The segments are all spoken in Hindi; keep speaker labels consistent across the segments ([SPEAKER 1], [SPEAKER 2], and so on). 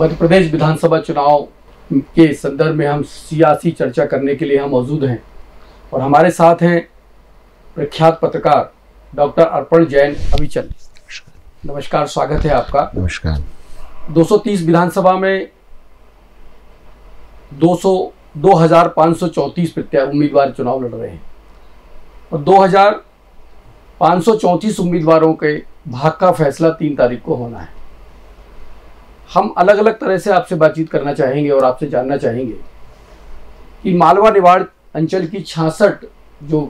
[SPEAKER 1] मध्य प्रदेश विधानसभा चुनाव के संदर्भ में हम सियासी चर्चा करने के लिए हम मौजूद हैं और हमारे साथ हैं प्रख्यात पत्रकार डॉक्टर अर्पण जैन अभिचंद नमस्कार स्वागत है आपका नमस्कार 230 विधानसभा में 200 2534 प्रत्याशी उम्मीदवार चुनाव लड़ रहे हैं और 2534 उम्मीदवारों के भाग का फैसला तीन तारीख को होना है हम अलग अलग तरह से आपसे बातचीत करना चाहेंगे और आपसे जानना चाहेंगे कि मालवा निवाड़ अंचल की छियासठ जो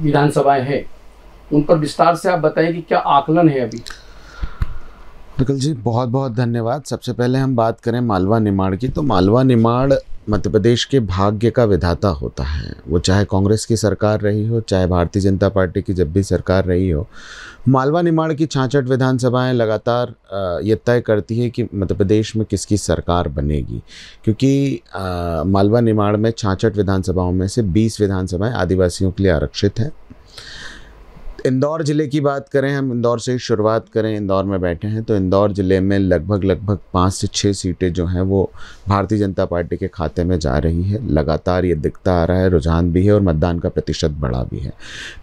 [SPEAKER 1] विधानसभाएं हैं उन पर विस्तार से आप बताएं कि क्या आकलन है अभी
[SPEAKER 2] निखिल जी बहुत बहुत धन्यवाद सबसे पहले हम बात करें मालवा निमाड़ की तो मालवा निमाड़ मध्य प्रदेश के भाग्य का विधाता होता है वो चाहे कांग्रेस की सरकार रही हो चाहे भारतीय जनता पार्टी की जब भी सरकार रही हो मालवा निमाड़ की छाछठ विधानसभाएं लगातार ये तय करती है कि मध्य प्रदेश में किसकी सरकार बनेगी क्योंकि मालवा निमाड़ में छाछठ विधानसभाओं में से बीस विधानसभाएँ आदिवासियों के लिए आरक्षित हैं इंदौर ज़िले की बात करें हम इंदौर से शुरुआत करें इंदौर में बैठे हैं तो इंदौर ज़िले में लगभग लगभग पाँच से छः सीटें जो हैं वो भारतीय जनता पार्टी के खाते में जा रही है लगातार ये दिखता आ रहा है रुझान भी है और मतदान का प्रतिशत बढ़ा भी है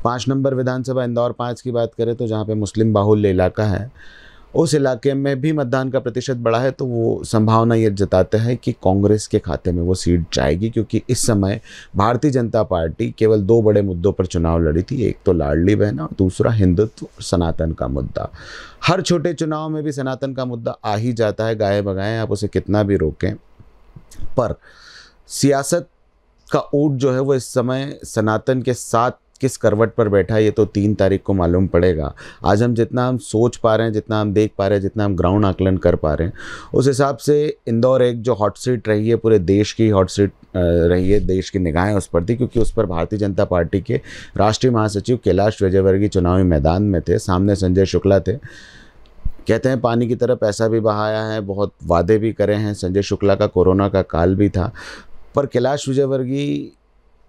[SPEAKER 2] पाँच नंबर विधानसभा इंदौर पाँच की बात करें तो जहाँ पर मुस्लिम बाहुल्य इलाका है उस इलाके में भी मतदान का प्रतिशत बढ़ा है तो वो संभावना ये जताते हैं कि कांग्रेस के खाते में वो सीट जाएगी क्योंकि इस समय भारतीय जनता पार्टी केवल दो बड़े मुद्दों पर चुनाव लड़ी थी एक तो लाडली बहन और दूसरा हिंदुत्व और सनातन का मुद्दा हर छोटे चुनाव में भी सनातन का मुद्दा आ ही जाता है गाये बगाए आप उसे कितना भी रोकें पर सियासत का ऊट जो है वो इस समय सनातन के साथ किस करवट पर बैठा है ये तो तीन तारीख को मालूम पड़ेगा आज हम जितना हम सोच पा रहे हैं जितना हम देख पा रहे हैं जितना हम ग्राउंड आकलन कर पा रहे हैं उस हिसाब से इंदौर एक जो हॉट सीट रही है पूरे देश की हॉट सीट रही है देश की निगाहें उस पर थी क्योंकि उस पर भारतीय जनता पार्टी के राष्ट्रीय महासचिव कैलाश विजयवर्गीय चुनावी मैदान में थे सामने संजय शुक्ला थे कहते हैं पानी की तरह पैसा भी बहाया है बहुत वादे भी करे हैं संजय शुक्ला का कोरोना का काल भी था पर कैलाश विजयवर्गीय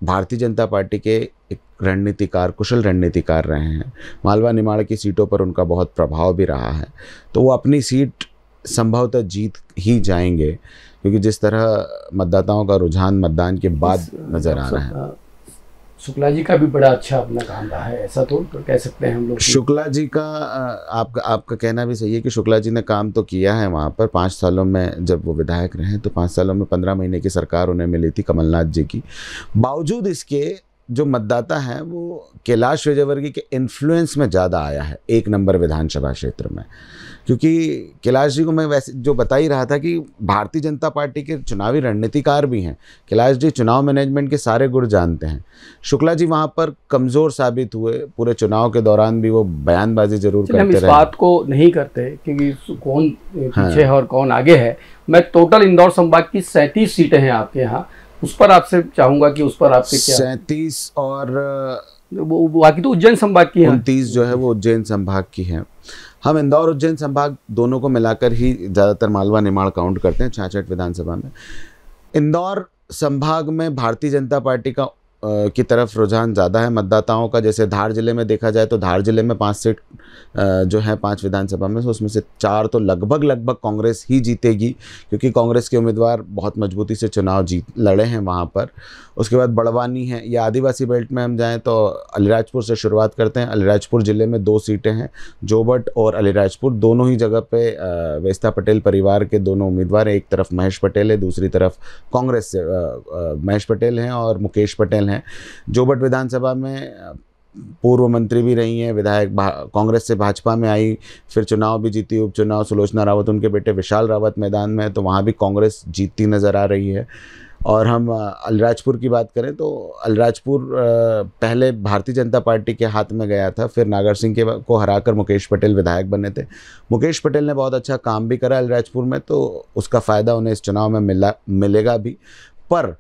[SPEAKER 2] भारतीय जनता पार्टी के एक रणनीतिकार कुशल रणनीतिकार रहे हैं मालवा निमाड़ की सीटों पर उनका बहुत प्रभाव भी रहा है तो वो अपनी सीट संभवतः जीत ही जाएंगे क्योंकि जिस तरह मतदाताओं का रुझान मतदान के बाद नज़र आ रहा है
[SPEAKER 1] शुक्ला जी का भी बड़ा अच्छा अपना काम रहा है ऐसा तो, तो, कह सकते हैं हम लोग
[SPEAKER 2] शुक्ला जी का आपका आपका कहना भी सही है कि शुक्ला जी ने काम तो किया है वहाँ पर पाँच सालों में जब वो विधायक रहे तो पाँच सालों में पंद्रह महीने की सरकार उन्हें मिली थी कमलनाथ जी की बावजूद इसके जो मतदाता हैं वो कैलाश विजयवर्गीय के इन्फ्लुएंस में ज़्यादा आया है एक नंबर विधानसभा क्षेत्र में क्योंकि कैलाश जी को मैं वैसे जो बता ही रहा था कि भारतीय जनता पार्टी के चुनावी रणनीतिकार भी हैं कैलाश जी चुनाव मैनेजमेंट के सारे गुण जानते हैं शुक्ला जी वहाँ पर कमज़ोर साबित हुए पूरे चुनाव के दौरान भी वो बयानबाजी जरूर करते हम इस बात
[SPEAKER 1] को नहीं करते क्योंकि कौन हाँ। पीछे हाँ। है और कौन आगे है मैं टोटल इंदौर संभाग की सैंतीस सीटें हैं आपके यहाँ उस पर आपसे चाहूँगा कि उस पर आपसे
[SPEAKER 2] सैंतीस और बाकी तो उज्जैन संभाग की है उनतीस जो है वो उज्जैन संभाग की है हम इंदौर उज्जैन संभाग दोनों को मिलाकर ही ज़्यादातर मालवा निर्माण काउंट करते हैं छाछठ विधानसभा में इंदौर संभाग में भारतीय जनता पार्टी का की तरफ रुझान ज़्यादा है मतदाताओं का जैसे धार जिले में देखा जाए तो धार जिले में पाँच सीट जो है पाँच विधानसभा में उसमें से चार तो लगभग लगभग कांग्रेस ही जीतेगी क्योंकि कांग्रेस के उम्मीदवार बहुत मजबूती से चुनाव जीत लड़े हैं वहाँ पर उसके बाद बड़वानी है या आदिवासी बेल्ट में हम जाएँ तो अलीराजपुर से शुरुआत करते हैं अलीराजपुर ज़िले में दो सीटें हैं जोबट और अलीराजपुर दोनों ही जगह पर वेस्ता पटेल परिवार के दोनों उम्मीदवार एक तरफ महेश पटेल है दूसरी तरफ कांग्रेस से महेश पटेल हैं और मुकेश पटेल शामिल हैं जोबट विधानसभा में पूर्व मंत्री भी रही हैं विधायक कांग्रेस से भाजपा में आई फिर चुनाव भी जीती उपचुनाव सुलोचना रावत उनके बेटे विशाल रावत मैदान में तो वहाँ भी कांग्रेस जीतती नज़र आ रही है और हम अलराजपुर की बात करें तो अलराजपुर पहले भारतीय जनता पार्टी के हाथ में गया था फिर नागर सिंह के को हराकर मुकेश पटेल विधायक बने थे मुकेश पटेल ने बहुत अच्छा काम भी करा अलराजपुर में तो उसका फ़ायदा उन्हें इस चुनाव में मिला मिलेगा भी पर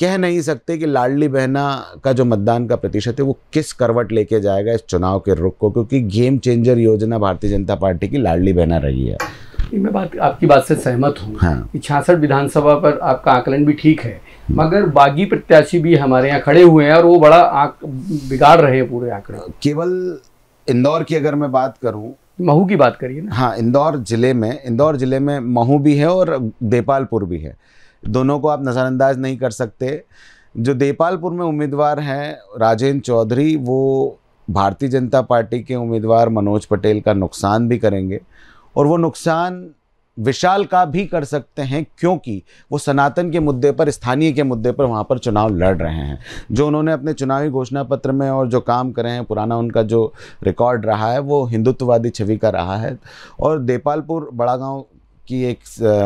[SPEAKER 2] कह नहीं सकते कि लाडली बहना का जो मतदान का प्रतिशत है वो किस करवट लेके जाएगा इस चुनाव के रुख को क्योंकि गेम चेंजर योजना भारतीय जनता पार्टी की लाडली बहना रही है
[SPEAKER 1] मैं बात आपकी बात से सहमत हूँ हाँ। छियासठ विधानसभा पर आपका आकलन भी ठीक है मगर बागी प्रत्याशी भी हमारे यहाँ खड़े हुए हैं और वो बड़ा आक, बिगाड़ रहे हैं पूरे आंकड़े
[SPEAKER 2] केवल इंदौर की अगर मैं बात करूँ महू की बात करिए ना हाँ इंदौर जिले में इंदौर जिले में महू भी है और देपालपुर भी है दोनों को आप नज़रअंदाज नहीं कर सकते जो देपालपुर में उम्मीदवार हैं राजेंद्र चौधरी वो भारतीय जनता पार्टी के उम्मीदवार मनोज पटेल का नुकसान भी करेंगे और वो नुकसान विशाल का भी कर सकते हैं क्योंकि वो सनातन के मुद्दे पर स्थानीय के मुद्दे पर वहाँ पर चुनाव लड़ रहे हैं जो उन्होंने अपने चुनावी घोषणा पत्र में और जो काम करे हैं पुराना उनका जो रिकॉर्ड रहा है वो हिंदुत्ववादी छवि का रहा है और देपालपुर बड़ा गांव की एक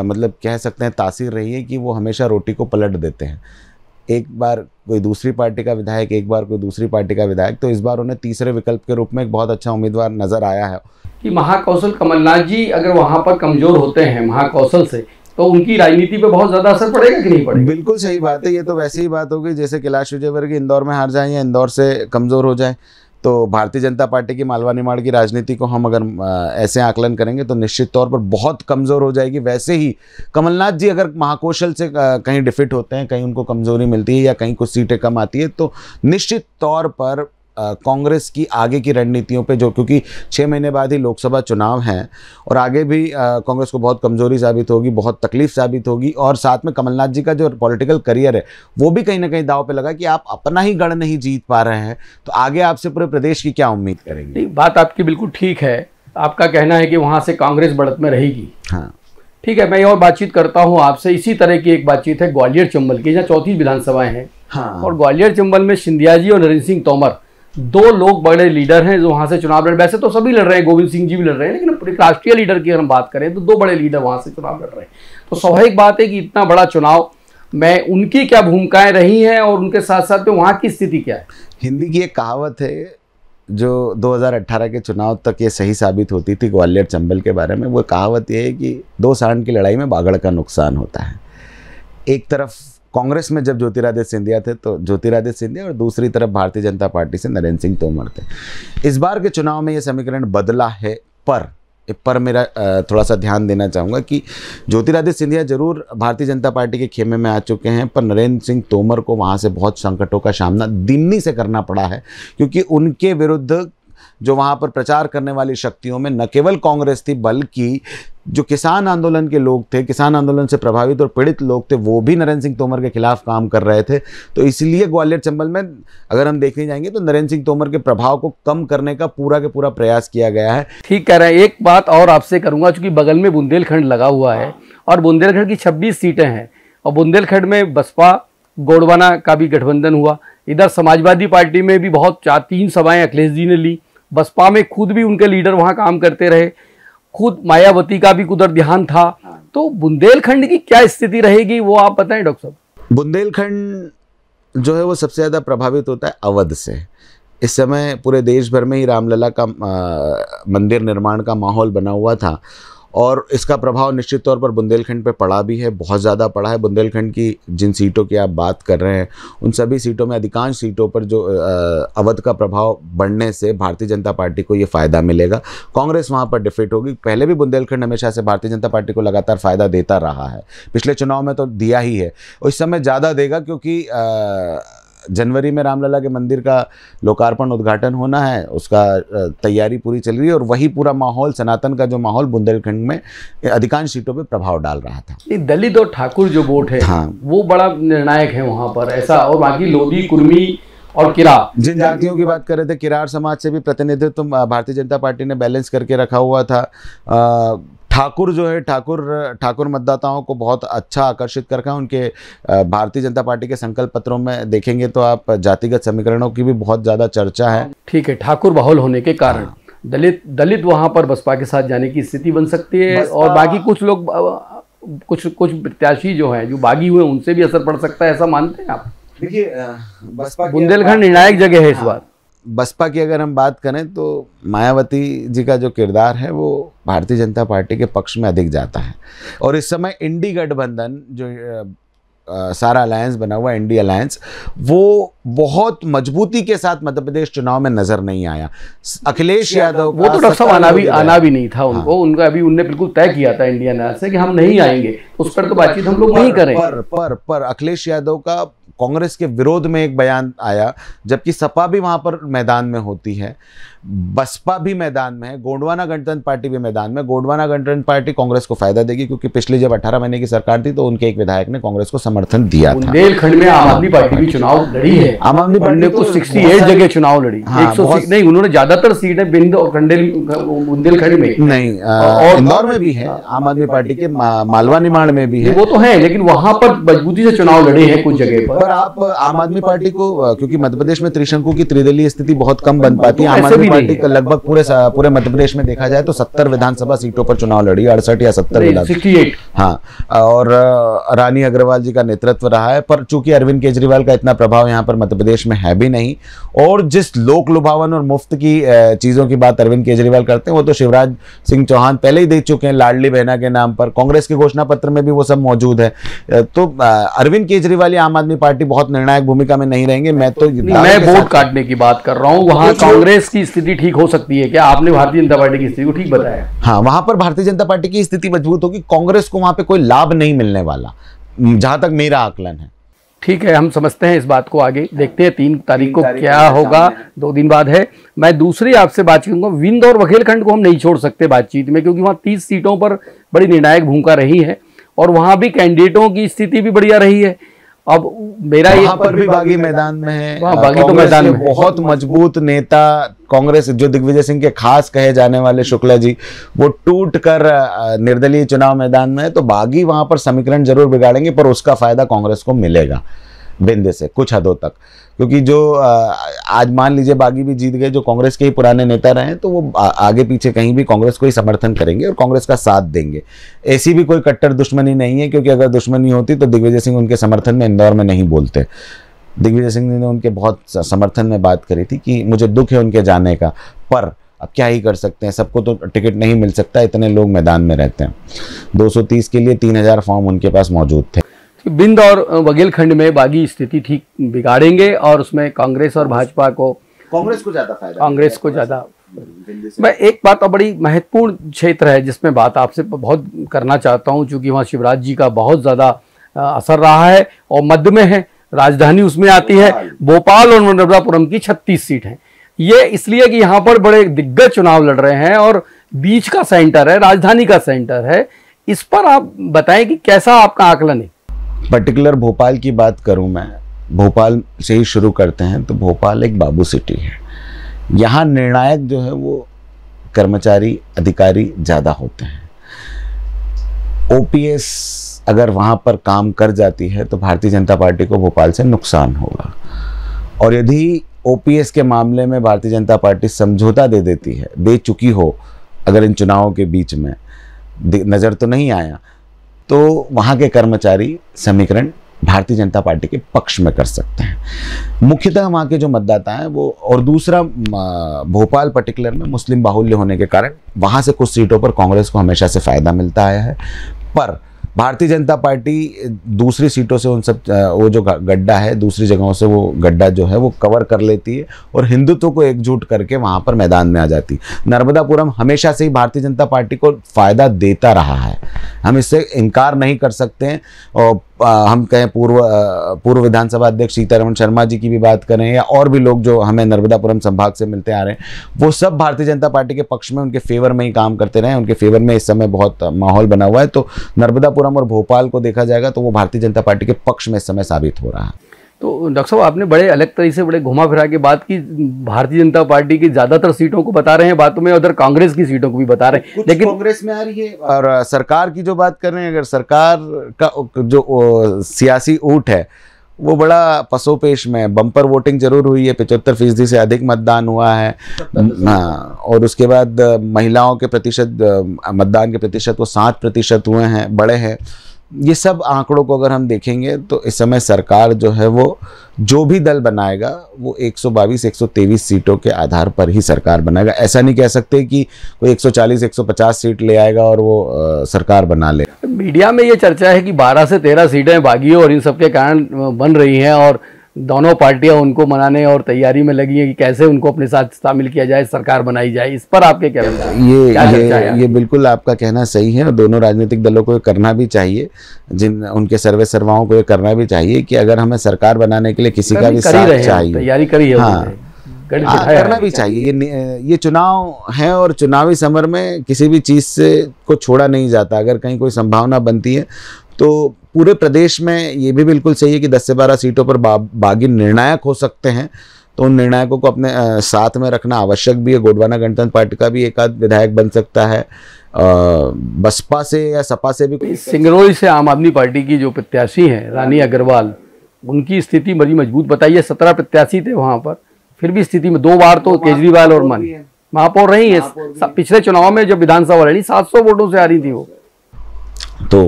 [SPEAKER 2] मतलब कह सकते हैं तासीर रही है कि वो हमेशा रोटी को पलट देते हैं एक बार कोई दूसरी पार्टी का विधायक एक बार कोई दूसरी पार्टी का विधायक तो इस बार उन्हें तीसरे विकल्प के रूप में एक बहुत अच्छा उम्मीदवार नजर आया है कि महाकौशल कमलनाथ जी अगर वहाँ पर कमजोर होते हैं महाकौशल से तो उनकी राजनीति पे बहुत ज्यादा असर पड़ेगा कि नहीं पड़ेगा बिल्कुल सही बात है ये तो वैसे ही बात होगी जैसे कैलाश विजयवर्गीय इंदौर में हार जाए या इंदौर से कमजोर हो जाए तो भारतीय जनता पार्टी की मालवा निमाड़ की राजनीति को हम अगर ऐसे आकलन करेंगे तो निश्चित तौर पर बहुत कमज़ोर हो जाएगी वैसे ही कमलनाथ जी अगर महाकौशल से कहीं डिफिट होते हैं कहीं उनको कमज़ोरी मिलती है या कहीं कुछ सीटें कम आती है तो निश्चित तौर पर कांग्रेस की आगे की रणनीतियों पे जो क्योंकि छः महीने बाद ही लोकसभा चुनाव हैं और आगे भी कांग्रेस को बहुत कमज़ोरी साबित होगी बहुत तकलीफ साबित होगी और साथ में कमलनाथ जी का जो पॉलिटिकल करियर है वो भी कहीं ना कहीं दाव पे लगा कि आप अपना ही गढ़ नहीं जीत पा रहे हैं तो आगे आपसे पूरे प्रदेश की क्या उम्मीद करेंगे नहीं बात आपकी बिल्कुल ठीक है आपका कहना है कि वहाँ से कांग्रेस बढ़त में रहेगी हाँ
[SPEAKER 1] ठीक है मैं और बातचीत करता हूँ आपसे इसी तरह की एक बातचीत है ग्वालियर चंबल की जहाँ चौथी विधानसभाएं हैं हाँ और ग्वालियर चंबल में सिंधिया जी और नरेंद्र सिंह तोमर दो लोग बड़े लीडर हैं जो वहां से चुनाव लड़ वैसे तो सभी लड़ रहे हैं गोविंद सिंह जी भी लड़ रहे हैं लेकिन पूरे राष्ट्रीय लीडर की अगर हम बात करें तो दो बड़े लीडर वहां से चुनाव लड़ रहे हैं तो स्वाभाविक बात है कि इतना बड़ा चुनाव मैं उनकी क्या भूमिकाएं रही हैं और उनके साथ साथ में वहाँ की स्थिति क्या है हिंदी की एक कहावत है
[SPEAKER 2] जो 2018 के चुनाव तक ये सही साबित होती थी ग्वालियर चंबल के बारे में वो कहावत ये है कि दो सांड की लड़ाई में बागड़ का नुकसान होता है एक तरफ कांग्रेस में जब ज्योतिरादित्य सिंधिया थे तो ज्योतिरादित्य सिंधिया और दूसरी तरफ भारतीय जनता पार्टी से नरेंद्र सिंह तोमर थे इस बार के चुनाव में ये समीकरण बदला है पर पर मेरा थोड़ा सा ध्यान देना चाहूँगा कि ज्योतिरादित्य सिंधिया जरूर भारतीय जनता पार्टी के खेमे में आ चुके हैं पर नरेंद्र सिंह तोमर को वहाँ से बहुत संकटों का सामना दिल्ली से करना पड़ा है क्योंकि उनके विरुद्ध जो वहाँ पर प्रचार करने वाली शक्तियों में न केवल कांग्रेस थी बल्कि जो किसान आंदोलन के लोग थे किसान आंदोलन से प्रभावित और पीड़ित लोग थे वो भी नरेंद्र सिंह तोमर के खिलाफ काम कर रहे थे तो इसलिए ग्वालियर चंबल में अगर हम देखने जाएंगे तो नरेंद्र सिंह तोमर के प्रभाव को कम करने का पूरा के पूरा प्रयास किया गया है ठीक कह रहे हैं एक बात और आपसे करूंगा चूंकि बगल में बुंदेलखंड
[SPEAKER 1] लगा हुआ है और बुंदेलखंड की छब्बीस सीटें हैं और बुंदेलखंड में बसपा गोडवाना का भी गठबंधन हुआ इधर समाजवादी पार्टी में भी बहुत चार तीन सभाएं अखिलेश जी ने ली बसपा में खुद भी उनके लीडर वहाँ काम करते रहे खुद मायावती का भी कुदर ध्यान था
[SPEAKER 2] हाँ। तो बुंदेलखंड की क्या स्थिति रहेगी वो आप बताएं डॉक्टर साहब बुंदेलखंड जो है वो सबसे ज़्यादा प्रभावित होता है अवध से इस समय पूरे देश भर में ही रामलला का आ, मंदिर निर्माण का माहौल बना हुआ था और इसका प्रभाव निश्चित तौर पर बुंदेलखंड पे पड़ा भी है बहुत ज़्यादा पड़ा है बुंदेलखंड की जिन सीटों की आप बात कर रहे हैं उन सभी सीटों में अधिकांश सीटों पर जो अवध का प्रभाव बढ़ने से भारतीय जनता पार्टी को ये फ़ायदा मिलेगा कांग्रेस वहाँ पर डिफिट होगी पहले भी बुंदेलखंड हमेशा से भारतीय जनता पार्टी को लगातार फ़ायदा देता रहा है पिछले चुनाव में तो दिया ही है इस समय ज़्यादा देगा क्योंकि आ, जनवरी में रामलला के मंदिर का लोकार्पण उद्घाटन होना है उसका तैयारी पूरी चल रही है और वही पूरा माहौल सनातन का जो माहौल बुंदेलखंड में अधिकांश सीटों पर प्रभाव डाल रहा था दलित और ठाकुर जो वोट है हाँ। वो बड़ा निर्णायक है वहाँ पर ऐसा और बाकी लोधी कुर्मी और किरा जिन जातियों की बात कर रहे थे किरार समाज से भी प्रतिनिधित्व भारतीय जनता पार्टी ने बैलेंस करके रखा हुआ था ठाकुर जो है ठाकुर ठाकुर मतदाताओं को बहुत अच्छा आकर्षित करके उनके भारतीय जनता पार्टी के संकल्प पत्रों में देखेंगे तो आप जातिगत समीकरणों की भी बहुत ज़्यादा चर्चा है ठीक है ठाकुर बाहुल होने
[SPEAKER 1] के कारण हाँ। दलित दलित वहाँ पर बसपा के साथ जाने की स्थिति बन सकती है और बाकी कुछ लोग कुछ कुछ प्रत्याशी जो हैं जो बागी हुए उनसे भी असर पड़ सकता है ऐसा मानते हैं आप
[SPEAKER 2] देखिए बसपा बुंदेलखंड निर्णायक जगह है इस बार बसपा की अगर हम बात करें तो मायावती जी का जो किरदार है वो भारतीय जनता पार्टी के पक्ष में अधिक जाता है और इस समय इंडी गठबंधन जो आ, सारा अलायंस बना हुआ इंडी अलायंस वो बहुत मजबूती के साथ मध्य प्रदेश चुनाव में नजर नहीं आया अखिलेश यादव वो तो डॉक्टर साहब आना भी आना भी नहीं था उनको
[SPEAKER 1] हाँ। उनका अभी उनने बिल्कुल तय किया था इंडिया अलायंस से कि हम नहीं आएंगे उस पर तो बातचीत हम लोग नहीं करें पर
[SPEAKER 2] पर पर अखिलेश यादव का कांग्रेस के विरोध में एक बयान आया जबकि सपा भी वहां पर मैदान में होती है बसपा भी मैदान में है गोंडवाना गणतंत्र पार्टी भी मैदान में गोंडवाना गणतंत्र पार्टी कांग्रेस को फायदा देगी क्योंकि पिछले जब 18 महीने की सरकार थी तो उनके एक विधायक ने कांग्रेस को समर्थन दिया बुंदेलखंड में आम आदमी पार्टी भी चुनाव लड़ी है आम आदमी पार्टी को 68 तो- जगह
[SPEAKER 1] चुनाव लड़ी हाँ,
[SPEAKER 2] नहीं उन्होंने ज्यादातर सीट है बिंद और बुंदेलखंड में नहीं और इंदौर में भी है आम आदमी पार्टी के मालवा निर्माण में भी है वो तो है लेकिन वहां पर मजबूती से चुनाव लड़े हैं कुछ जगह पर आप आम आदमी पार्टी को क्योंकि मध्य प्रदेश में त्रिशंकु की त्रिदलीय स्थिति बहुत कम बन पाती है तो आम आदमी पार्टी का लगभग पूरे पूरे मध्य प्रदेश में देखा जाए तो सत्तर विधानसभा सीटों पर चुनाव लड़ी अड़सठ या सत्तर हाँ और रानी अग्रवाल जी का नेतृत्व रहा है पर चूंकि अरविंद केजरीवाल का इतना प्रभाव यहाँ पर मध्य प्रदेश में है भी नहीं और जिस लोक लुभावन और मुफ्त की चीजों की बात अरविंद केजरीवाल करते हैं वो तो शिवराज सिंह चौहान पहले ही देख चुके हैं लाडली बहना के नाम पर कांग्रेस के घोषणा पत्र में भी वो सब मौजूद है तो अरविंद केजरीवाल या आम आदमी पार्टी पार्टी बहुत निर्णायक भूमिका में नहीं रहेंगे मैं तो मैं वोट
[SPEAKER 1] काटने की बात कर रहा हूँ वहाँ कांग्रेस
[SPEAKER 2] की स्थिति ठीक हो सकती है क्या आपने भारतीय
[SPEAKER 1] जनता पार्टी की स्थिति को ठीक बताया
[SPEAKER 2] हाँ वहां पर भारतीय जनता पार्टी की स्थिति मजबूत होगी कांग्रेस को वहां पे कोई लाभ नहीं मिलने वाला जहां तक मेरा आकलन है ठीक है हम समझते
[SPEAKER 1] हैं इस बात को आगे देखते हैं तीन तारीख को क्या होगा दो दिन बाद है मैं दूसरी आपसे बातचीत करूंगा विंद और बघेलखंड को हम नहीं छोड़ सकते बातचीत में क्योंकि वहां तीस सीटों पर बड़ी निर्णायक भूमिका रही है और वहां भी कैंडिडेटों की स्थिति भी बढ़िया रही है अब मेरा यहाँ पर भी बागी
[SPEAKER 2] मैदान में है बागी तो मैदान में बहुत मजबूत नेता कांग्रेस जो दिग्विजय सिंह के खास कहे जाने वाले शुक्ला जी वो टूट कर निर्दलीय चुनाव मैदान में है तो बागी वहां पर समीकरण जरूर बिगाड़ेंगे पर उसका फायदा कांग्रेस को मिलेगा बिंदे से कुछ हदों तक क्योंकि जो आज मान लीजिए बागी भी जीत गए जो कांग्रेस के ही पुराने नेता रहे तो वो आगे पीछे कहीं भी कांग्रेस को ही समर्थन करेंगे और कांग्रेस का साथ देंगे ऐसी भी कोई कट्टर दुश्मनी नहीं है क्योंकि अगर दुश्मनी होती तो दिग्विजय सिंह उनके समर्थन में इंदौर में नहीं बोलते दिग्विजय सिंह जी ने उनके बहुत समर्थन में बात करी थी कि मुझे दुख है उनके जाने का पर अब क्या ही कर सकते हैं सबको तो टिकट नहीं मिल सकता इतने लोग मैदान में रहते हैं 230 के लिए 3000 फॉर्म उनके पास मौजूद थे
[SPEAKER 1] कि बिंद और बघेलखंड में बागी स्थिति ठीक बिगाड़ेंगे और उसमें कांग्रेस और भाजपा को
[SPEAKER 2] कांग्रेस को ज्यादा फायदा कांग्रेस को ज्यादा मैं
[SPEAKER 1] एक बात और बड़ी महत्वपूर्ण क्षेत्र है जिसमें बात आपसे बहुत करना चाहता हूँ चूंकि वहाँ शिवराज जी का बहुत ज़्यादा असर रहा है और मध्य में है राजधानी उसमें आती है भोपाल और नर्मदापुरम की छत्तीस सीट है ये इसलिए कि यहाँ पर बड़े दिग्गज चुनाव लड़ रहे हैं और बीच का सेंटर है राजधानी का सेंटर है इस पर आप बताएं कि कैसा आपका आकलन है
[SPEAKER 2] पर्टिकुलर भोपाल की बात करूं मैं भोपाल से ही शुरू करते हैं तो भोपाल एक बाबू सिटी है यहाँ निर्णायक जो है वो कर्मचारी अधिकारी ज़्यादा होते हैं ओपीएस अगर वहाँ पर काम कर जाती है तो भारतीय जनता पार्टी को भोपाल से नुकसान होगा और यदि ओपीएस के मामले में भारतीय जनता पार्टी समझौता दे देती है दे चुकी हो अगर इन चुनावों के बीच में नज़र तो नहीं आया तो वहां के कर्मचारी समीकरण भारतीय जनता पार्टी के पक्ष में कर सकते हैं मुख्यतः वहाँ के जो मतदाता हैं वो और दूसरा भोपाल पर्टिकुलर में मुस्लिम बाहुल्य होने के कारण वहाँ से कुछ सीटों पर कांग्रेस को हमेशा से फ़ायदा मिलता आया है पर भारतीय जनता पार्टी दूसरी सीटों से उन सब वो जो गड्ढा है दूसरी जगहों से वो गड्ढा जो है वो कवर कर लेती है और हिंदुत्व को एकजुट करके वहाँ पर मैदान में आ जाती नर्मदापुरम हमेशा से ही भारतीय जनता पार्टी को फ़ायदा देता रहा है हम इससे इनकार नहीं कर सकते हैं और हम कहें पूर्व पूर्व विधानसभा अध्यक्ष सीतारमण शर्मा जी की भी बात करें या और भी लोग जो हमें नर्मदापुरम संभाग से मिलते आ रहे हैं वो सब भारतीय जनता पार्टी के पक्ष में उनके फेवर में ही काम करते रहे उनके फेवर में इस समय बहुत माहौल बना हुआ है तो नर्मदापुरम और भोपाल को देखा जाएगा तो वो भारतीय जनता पार्टी के पक्ष में इस समय साबित हो रहा है
[SPEAKER 1] तो डॉक्टर साहब आपने बड़े अलग तरीके से बड़े घुमा फिरा के बात की भारतीय जनता पार्टी की ज़्यादातर सीटों को
[SPEAKER 2] बता रहे हैं बातों में उधर कांग्रेस की सीटों को भी बता रहे हैं लेकिन कांग्रेस में आ रही है और सरकार की जो बात कर रहे हैं अगर सरकार का जो सियासी ऊट है वो बड़ा पसोपेश में बम्पर वोटिंग जरूर हुई है पिचहत्तर फीसदी से अधिक मतदान हुआ है हाँ और उसके बाद महिलाओं के प्रतिशत मतदान के प्रतिशत वो सात प्रतिशत हुए हैं बड़े हैं ये सब आंकड़ों को अगर हम देखेंगे तो इस समय सरकार जो है वो जो भी दल बनाएगा वो 122 123 सीटों के आधार पर ही सरकार बनाएगा ऐसा नहीं कह सकते कि कोई 140 150 सीट ले आएगा और वो आ, सरकार बना ले
[SPEAKER 1] मीडिया में ये चर्चा है कि 12 से 13 सीटें बागी और इन सब के कारण बन रही हैं और दोनों पार्टियां उनको मनाने और तैयारी में लगी हैं कि कैसे उनको अपने साथ शामिल किया जाए सरकार बनाई जाए इस पर आपके क्या ये क्या ये,
[SPEAKER 2] ये बिल्कुल आपका कहना सही है और दोनों राजनीतिक दलों को करना भी चाहिए जिन उनके सर्वे सर्वाओं को ये करना भी चाहिए कि अगर हमें सरकार बनाने के लिए किसी का भी साथ चाहिए तैयारी करी है हाँ हाँ, करना भी चाहिए ये ये चुनाव है और चुनावी समर में किसी भी चीज़ से को छोड़ा नहीं जाता अगर कहीं कोई संभावना बनती है तो पूरे प्रदेश में ये भी बिल्कुल सही है कि 10 से 12 सीटों पर बा, बागी निर्णायक हो सकते हैं तो उन निर्णायकों को अपने आ, साथ में रखना आवश्यक भी है गोडवाना गणतंत्र पार्टी का भी एक आध विधायक बन सकता है आ, बसपा से या सपा से भी सिंगरौली से आम आदमी पार्टी की जो प्रत्याशी हैं रानी अग्रवाल उनकी स्थिति बड़ी
[SPEAKER 1] मजबूत बताइए सत्रह प्रत्याशी थे वहाँ पर फिर भी स्थिति में दो बार तो केजरीवाल और तो मन महापौर रही है पिछले चुनाव में जब विधानसभा रही सात सौ वोटों से आ रही थी वो
[SPEAKER 2] तो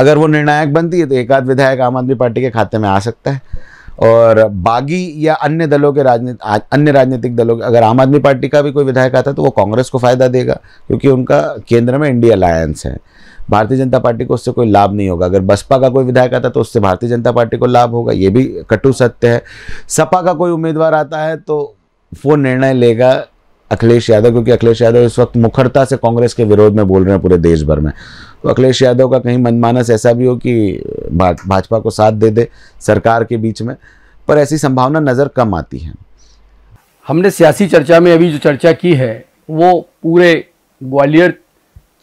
[SPEAKER 2] अगर वो निर्णायक बनती है तो एक आध विधायक आम आदमी पार्टी के खाते में आ सकता है और बागी या अन्य दलों के राजनीति अन्य राजनीतिक दलों के अगर आम आदमी पार्टी का भी कोई विधायक आता तो वो कांग्रेस को फ़ायदा देगा क्योंकि उनका केंद्र में इंडिया अलायंस है भारतीय जनता पार्टी को उससे कोई लाभ नहीं होगा अगर बसपा का कोई विधायक आता तो उससे भारतीय जनता पार्टी को लाभ होगा ये भी कटु सत्य है सपा का कोई उम्मीदवार आता है तो वो निर्णय लेगा अखिलेश यादव क्योंकि अखिलेश यादव इस वक्त मुखरता से कांग्रेस के विरोध में बोल रहे हैं पूरे देश भर में तो अखिलेश यादव का कहीं मनमानस ऐसा भी हो कि भाजपा को साथ दे दे सरकार के बीच में पर ऐसी संभावना नज़र कम आती है
[SPEAKER 1] हमने सियासी चर्चा में अभी जो चर्चा की है वो पूरे ग्वालियर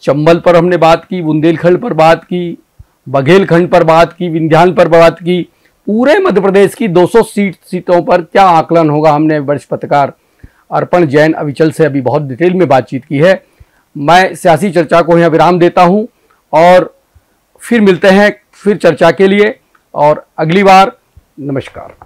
[SPEAKER 1] चंबल पर हमने बात की बुंदेलखंड पर बात की बघेलखंड पर बात की विंध्याल पर बात की पूरे मध्य प्रदेश की 200 सीट सीटों पर क्या आकलन होगा हमने वरिष्ठ पत्रकार अर्पण जैन अविचल से अभी बहुत डिटेल में बातचीत की है मैं सियासी चर्चा को यहाँ विराम देता हूँ और फिर मिलते हैं फिर चर्चा के लिए और अगली बार नमस्कार